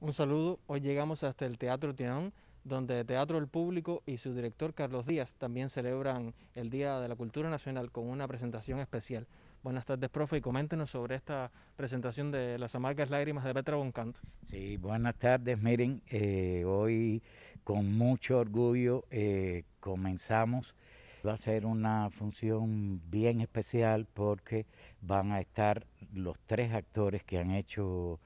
Un saludo, hoy llegamos hasta el Teatro Tirón, donde Teatro del Público y su director Carlos Díaz también celebran el Día de la Cultura Nacional con una presentación especial. Buenas tardes, profe, y coméntenos sobre esta presentación de Las Amargas Lágrimas de Petra Boncant. Sí, buenas tardes, miren, eh, hoy con mucho orgullo eh, comenzamos. Va a ser una función bien especial porque van a estar los tres actores que han hecho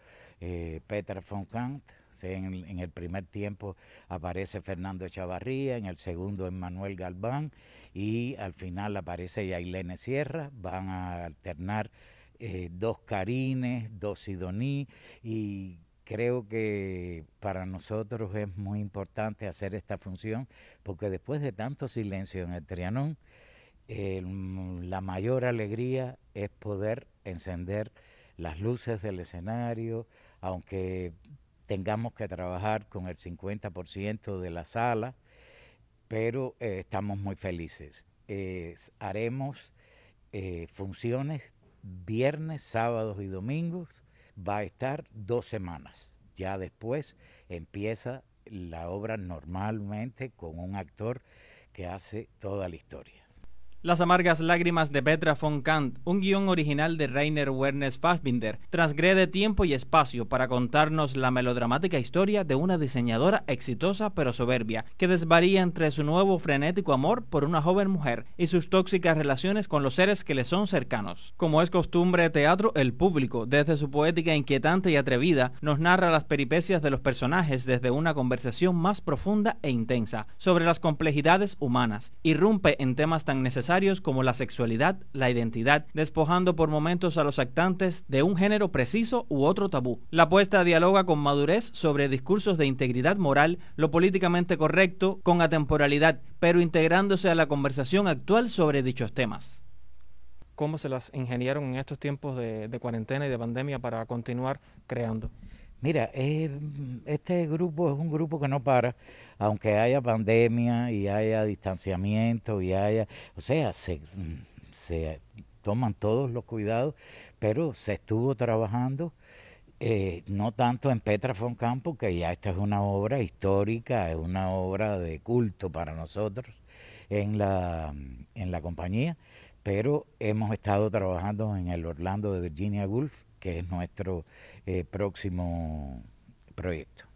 eh, Peter von Kant. En, el primer tiempo aparece Fernando Echavarría, en el segundo Manuel Galván y al final aparece Yailene Sierra. Van a alternar eh, dos Carines, dos Sidoní y creo que para nosotros es muy importante hacer esta función porque después de tanto silencio en el Trianón, la mayor alegría es poder encender las luces del escenario, aunque tengamos que trabajar con el 50% de la sala, pero eh, estamos muy felices. haremos eh, funciones viernes, sábados y domingos. Va a estar dos semanas. Ya después empieza la obra normalmente con un actor que hace toda la historia. Las amargas lágrimas de Petra von Kant, un guión original de Rainer Werner Fassbinder, transgrede tiempo y espacio para contarnos la melodramática historia de una diseñadora exitosa pero soberbia, que desvaría entre su nuevo frenético amor por una joven mujer y sus tóxicas relaciones con los seres que le son cercanos. Como es costumbre de teatro, el público, desde su poética inquietante y atrevida, nos narra las peripecias de los personajes desde una conversación más profunda e intensa sobre las complejidades humanas, irrumpe en temas tan necesarios como la sexualidad, la identidad, despojando por momentos a los actantes de un género preciso u otro tabú. La apuesta dialoga con madurez sobre discursos de integridad moral, lo políticamente correcto, con atemporalidad, pero integrándose a la conversación actual sobre dichos temas. ¿Cómo se las ingeniaron en estos tiempos de cuarentena y de pandemia para continuar creando? Mira, eh, mm, este grupo es un grupo que no para, aunque haya pandemia y haya distanciamiento y haya, o sea, se, mm, se toman todos los cuidados, pero se estuvo trabajando. Eh, no tanto en Petra campo que ya esta es una obra histórica, es una obra de culto para nosotros, en la, en la compañía, pero hemos estado trabajando en el Orlando de Virginia Gulf, que es nuestro eh, próximo proyecto.